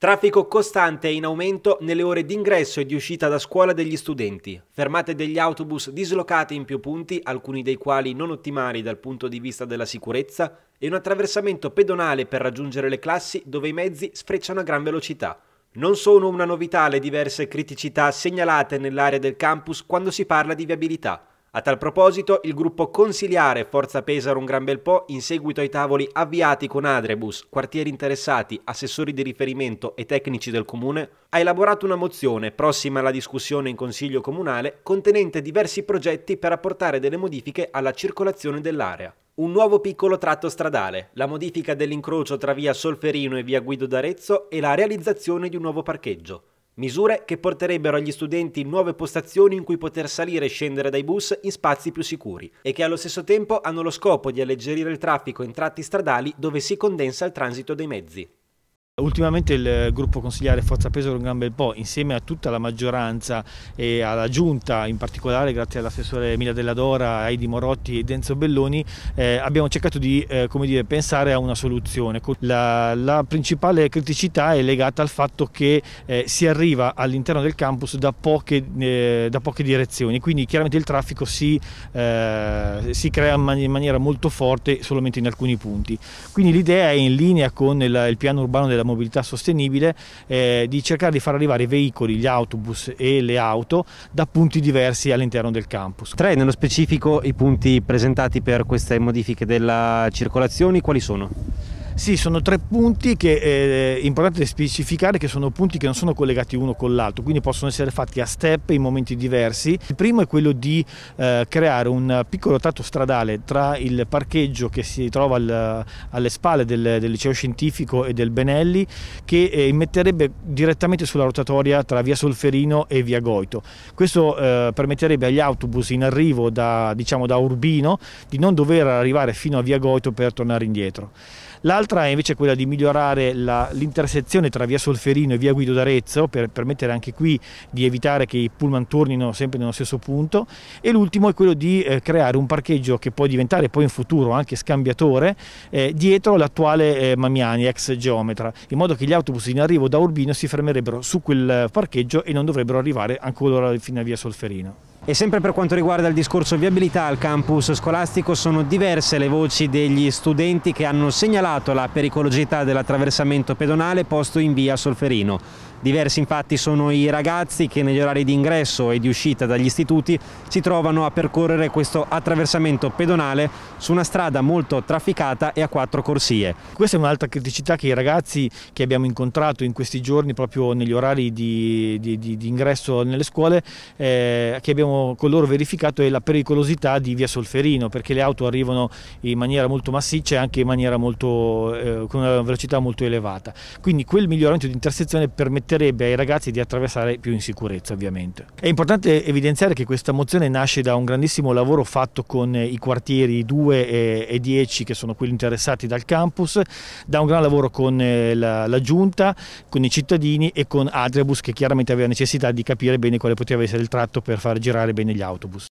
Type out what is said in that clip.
Traffico costante e in aumento nelle ore d'ingresso e di uscita da scuola degli studenti, fermate degli autobus dislocati in più punti, alcuni dei quali non ottimali dal punto di vista della sicurezza, e un attraversamento pedonale per raggiungere le classi dove i mezzi sfrecciano a gran velocità. Non sono una novità le diverse criticità segnalate nell'area del campus quando si parla di viabilità. A tal proposito, il gruppo consiliare Forza Pesaro un gran bel po' in seguito ai tavoli avviati con Adrebus, quartieri interessati, assessori di riferimento e tecnici del comune, ha elaborato una mozione prossima alla discussione in consiglio comunale contenente diversi progetti per apportare delle modifiche alla circolazione dell'area. Un nuovo piccolo tratto stradale, la modifica dell'incrocio tra via Solferino e via Guido d'Arezzo e la realizzazione di un nuovo parcheggio. Misure che porterebbero agli studenti nuove postazioni in cui poter salire e scendere dai bus in spazi più sicuri e che allo stesso tempo hanno lo scopo di alleggerire il traffico in tratti stradali dove si condensa il transito dei mezzi. Ultimamente il gruppo consigliare Forza Pesaro un gran bel po', insieme a tutta la maggioranza e alla giunta, in particolare grazie all'assessore Emilia Della Dora, Aidi Morotti e Denzo Belloni, eh, abbiamo cercato di eh, dire, pensare a una soluzione. La, la, principale criticità è legata al fatto che eh, si arriva all'interno del campus da poche, eh, da poche, direzioni, quindi chiaramente il traffico si, eh, si crea in, in maniera molto forte solamente in alcuni punti. Quindi l'idea è in linea con il, il piano urbano della mobilità sostenibile, eh, di cercare di far arrivare i veicoli, gli autobus e le auto da punti diversi all'interno del campus. Tre nello specifico i punti presentati per queste modifiche della circolazione, quali sono? Sì, sono tre punti che eh, è importante specificare che sono punti che non sono collegati uno con l'altro, quindi possono essere fatti a step in momenti diversi. Il primo è quello di eh, creare un piccolo tratto stradale tra il parcheggio che si trova al, alle spalle del, del, liceo scientifico e del Benelli che eh, metterebbe direttamente sulla rotatoria tra via Solferino e via Goito. Questo eh, permetterebbe agli autobus in arrivo da, diciamo, da Urbino di non dover arrivare fino a via Goito per tornare indietro. L'altro L'altra è invece quella di migliorare l'intersezione tra via Solferino e via Guido d'Arezzo per permettere anche qui di evitare che i pullman tornino sempre nello stesso punto e l'ultimo è quello di eh, creare un parcheggio che può diventare poi in futuro anche scambiatore eh, dietro l'attuale eh, Mamiani, ex geometra, in modo che gli autobus in arrivo da Urbino si fermerebbero su quel eh, parcheggio e non dovrebbero arrivare ancora fino a via Solferino. E sempre per quanto riguarda il discorso viabilità al campus scolastico sono diverse le voci degli studenti che hanno segnalato la pericolosità dell'attraversamento pedonale posto in via Solferino. Diversi infatti sono i ragazzi che negli orari di ingresso e di uscita dagli istituti si trovano a percorrere questo attraversamento pedonale su una strada molto trafficata e a quattro corsie. Questa è un'altra criticità che i ragazzi che abbiamo incontrato in questi giorni proprio negli orari di, di, di, di ingresso nelle scuole eh, che abbiamo con loro verificato è la pericolosità di via Solferino perché le auto arrivano in maniera molto massiccia e anche in maniera molto, eh, con una velocità molto elevata. Quindi quel miglioramento di intersezione permetterebbe ai ragazzi di attraversare più in sicurezza ovviamente. È importante evidenziare che questa mozione nasce da un grandissimo lavoro fatto con eh, i quartieri 2 e 10 che sono quelli interessati dal campus, da un gran lavoro con eh, la, la giunta, con i cittadini e con Adriabus che chiaramente aveva necessità di capire bene quale poteva essere il tratto per far girare bene gli autobus.